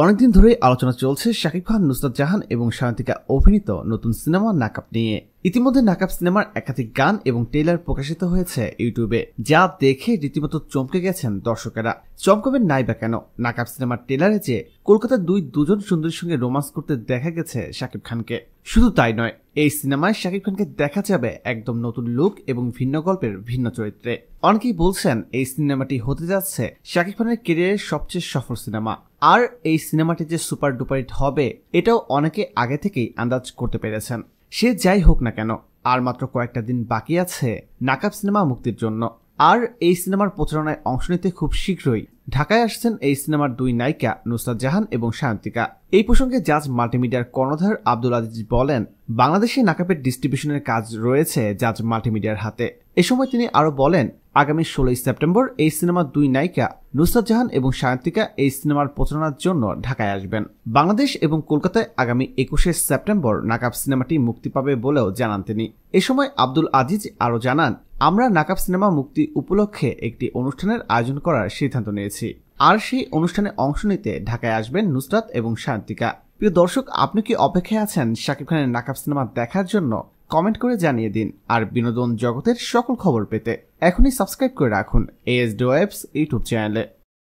অনেকদিন ধরেই আলোচনা চলছে শাকিব খান নুসরাত জাহান এবং শান্তিকা অভিনীত নতুন সিনেমা নাকাপ নিয়ে ইতিমধ্যে নাকাব সিনেমার একাধিক গান এবং টেইলার প্রকাশিত হয়েছে ইউটিউবে যা দেখে রীতিমতো চমকে গেছেন দর্শকেরা চমকবে নাই বা কেন নাকাব সিনেমার টেলারে যে কলকাতার দুই দুজন সুন্দরীর সঙ্গে রোমান্স করতে দেখা গেছে শাকিব খানকে শুধু তাই নয় এই সিনেমায় শাকিব খানকে দেখা যাবে একদম নতুন লুক এবং ভিন্ন গল্পের ভিন্ন চরিত্রে অনেকেই বলছেন এই সিনেমাটি হতে যাচ্ছে শাকিব খানের কেরিয়ারের সবচেয়ে সফল সিনেমা আর এই সিনেমাটি যে সুপার ডুপার হবে এটাও অনেকে আগে থেকেই আন্দাজ করতে পেরেছেন সে যাই হোক না কেন আর মাত্র কয়েকটা দিন বাকি আছে নাকাব সিনেমা মুক্তির জন্য আর এই সিনেমার প্রচারণায় অংশ নিতে খুব শীঘ্রই ঢাকায় আসছেন এই সিনেমার দুই নায়িকা নুসরাত জাহান এবং সায়ন্তিকা এই প্রসঙ্গে জাজ মাল্টিমিডিয়ার কর্ণধার আব্দুল আজিজ বলেন বাংলাদেশে নাকাপের ডিস্ট্রিবিউশনের কাজ রয়েছে জাজ মাল্টিমিডিয়ার হাতে এ সময় তিনি আরও বলেন আগামী ষোলোই সেপ্টেম্বর এই সিনেমার দুই নায়িকা নুসরাত জাহান এবং সায়ন্তিকা এই সিনেমার প্রচারণার জন্য ঢাকায় আসবেন বাংলাদেশ এবং কলকাতায় আগামী একুশে সেপ্টেম্বর নাকাব সিনেমাটি মুক্তি পাবে বলেও জানান তিনি এ সময় আব্দুল আজিজ আরও জানান আমরা নাকাব সিনেমা মুক্তি উপলক্ষে একটি অনুষ্ঠানের আয়োজন করার সিদ্ধান্ত নিয়েছি আর সেই অনুষ্ঠানে অংশ নিতে ঢাকায় আসবেন নুসরাত এবং সায়ন্তিকা প্রিয় দর্শক আপনি কি অপেক্ষায় আছেন শাকিব খানের নাকাব সিনেমা দেখার জন্য কমেন্ট করে জানিয়ে দিন আর বিনোদন জগতের সকল খবর পেতে এখনই সাবস্ক্রাইব করে রাখুন এস ডো ইউটিউব চ্যানেলে